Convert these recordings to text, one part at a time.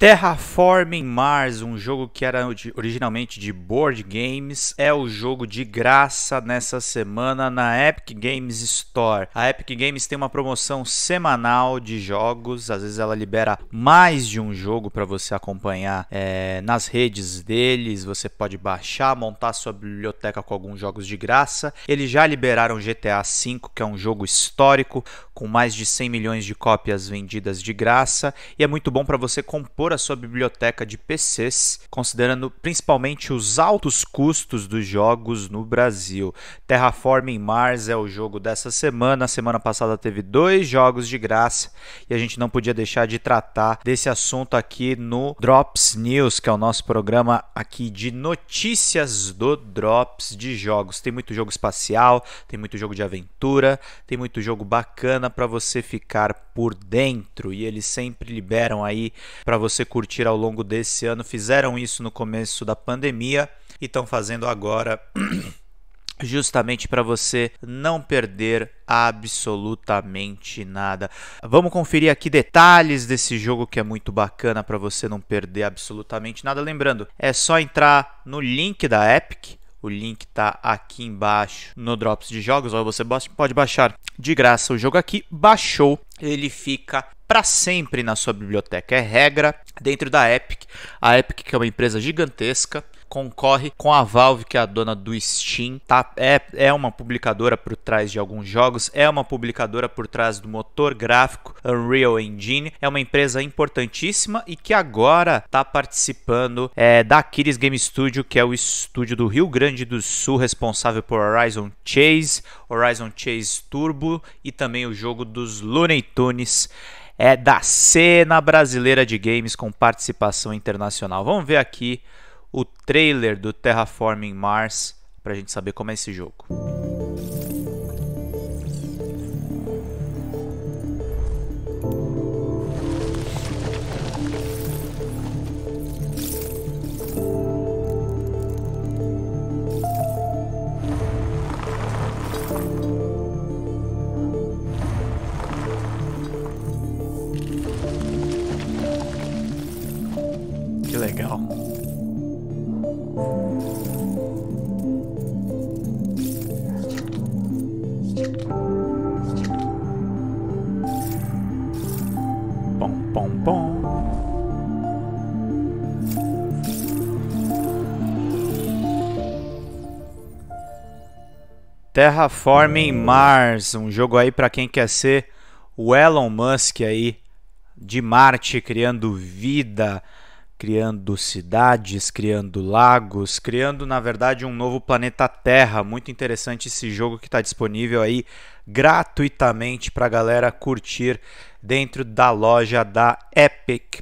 Terraforming Mars, um jogo que era originalmente de board games, é o jogo de graça nessa semana na Epic Games Store. A Epic Games tem uma promoção semanal de jogos, às vezes ela libera mais de um jogo para você acompanhar é, nas redes deles. Você pode baixar, montar sua biblioteca com alguns jogos de graça. Eles já liberaram GTA V, que é um jogo histórico com mais de 100 milhões de cópias vendidas de graça, e é muito bom para você compor a sua biblioteca de PCs, considerando principalmente os altos custos dos jogos no Brasil. Terraforming Mars é o jogo dessa semana. Semana passada teve dois jogos de graça e a gente não podia deixar de tratar desse assunto aqui no Drops News, que é o nosso programa aqui de notícias do Drops de jogos. Tem muito jogo espacial, tem muito jogo de aventura, tem muito jogo bacana para você ficar por dentro e eles sempre liberam aí para você curtir ao longo desse ano. Fizeram isso no começo da pandemia e estão fazendo agora. justamente para você não perder absolutamente nada. Vamos conferir aqui detalhes desse jogo que é muito bacana para você não perder absolutamente nada. Lembrando, é só entrar no link da Epic o link está aqui embaixo no Drops de Jogos. Ou você pode baixar de graça o jogo aqui. Baixou, ele fica para sempre na sua biblioteca. É regra dentro da Epic. A Epic, que é uma empresa gigantesca, concorre com a Valve, que é a dona do Steam, tá? É, é uma publicadora por trás de alguns jogos, é uma publicadora por trás do motor gráfico Unreal Engine, é uma empresa importantíssima e que agora está participando é, da Kiris Game Studio, que é o estúdio do Rio Grande do Sul responsável por Horizon Chase, Horizon Chase Turbo e também o jogo dos Looney Tunes é da cena brasileira de games com participação internacional. Vamos ver aqui o trailer do Terraforming Mars para a gente saber como é esse jogo. Que legal. Pom, pom, pom. Terraforming Mars, um jogo aí para quem quer ser o Elon Musk aí de Marte criando vida criando cidades, criando lagos, criando na verdade um novo planeta Terra. Muito interessante esse jogo que está disponível aí gratuitamente para a galera curtir dentro da loja da Epic.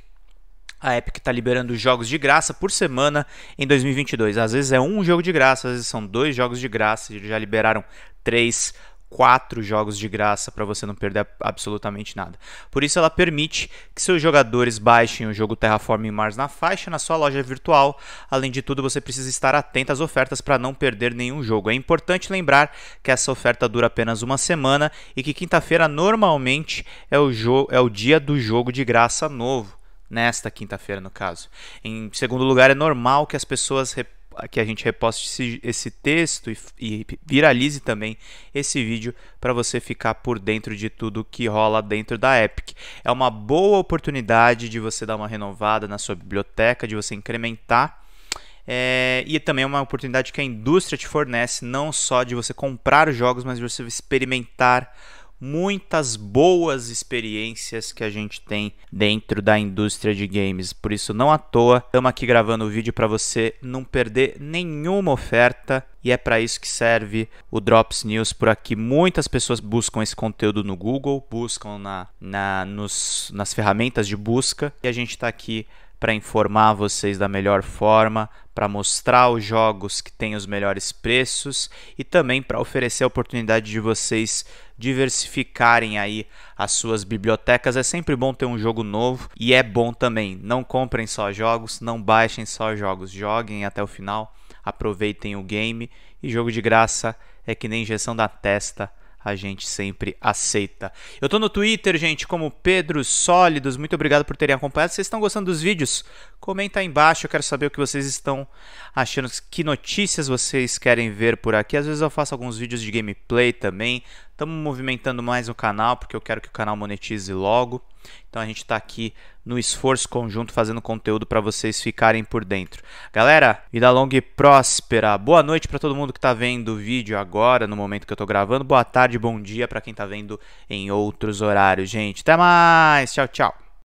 A Epic está liberando jogos de graça por semana em 2022. Às vezes é um jogo de graça, às vezes são dois jogos de graça. Já liberaram três quatro jogos de graça para você não perder absolutamente nada. Por isso ela permite que seus jogadores baixem o jogo Terraform Mars na faixa na sua loja virtual. Além de tudo, você precisa estar atento às ofertas para não perder nenhum jogo. É importante lembrar que essa oferta dura apenas uma semana e que quinta-feira normalmente é o, é o dia do jogo de graça novo nesta quinta-feira, no caso. Em segundo lugar, é normal que as pessoas que a gente reposte esse, esse texto e, e, viralize também esse vídeo para você ficar por dentro de tudo que rola dentro da Epic. É uma boa oportunidade de você dar uma renovada na sua biblioteca, de você incrementar. É, e também é uma oportunidade que a indústria te fornece, não só de você comprar jogos, mas de você experimentar muitas boas experiências que a gente tem dentro da indústria de games. Por isso, não à toa, estamos aqui gravando o vídeo para você não perder nenhuma oferta. E é para isso que serve o Drops News por aqui. Muitas pessoas buscam esse conteúdo no Google, buscam na, na nos, nas ferramentas de busca. E a gente está aqui para informar vocês da melhor forma, para mostrar os jogos que têm os melhores preços e também para oferecer a oportunidade de vocês diversificarem aí as suas bibliotecas. É sempre bom ter um jogo novo e é bom também, não comprem só jogos, não baixem só jogos, joguem até o final, aproveitem o game e jogo de graça é que nem injeção da testa a gente sempre aceita. Eu tô no Twitter, gente, como Pedro Sólidos. Muito obrigado por terem acompanhado. Se vocês estão gostando dos vídeos? Comenta aí embaixo, eu quero saber o que vocês estão achando, que notícias vocês querem ver por aqui. Às vezes eu faço alguns vídeos de gameplay também, Estamos movimentando mais o canal porque eu quero que o canal monetize logo. Então a gente está aqui no esforço conjunto fazendo conteúdo para vocês ficarem por dentro. Galera, vida longa e próspera. Boa noite para todo mundo que está vendo o vídeo agora, no momento que eu estou gravando. Boa tarde, bom dia para quem está vendo em outros horários, gente. Até mais. Tchau, tchau.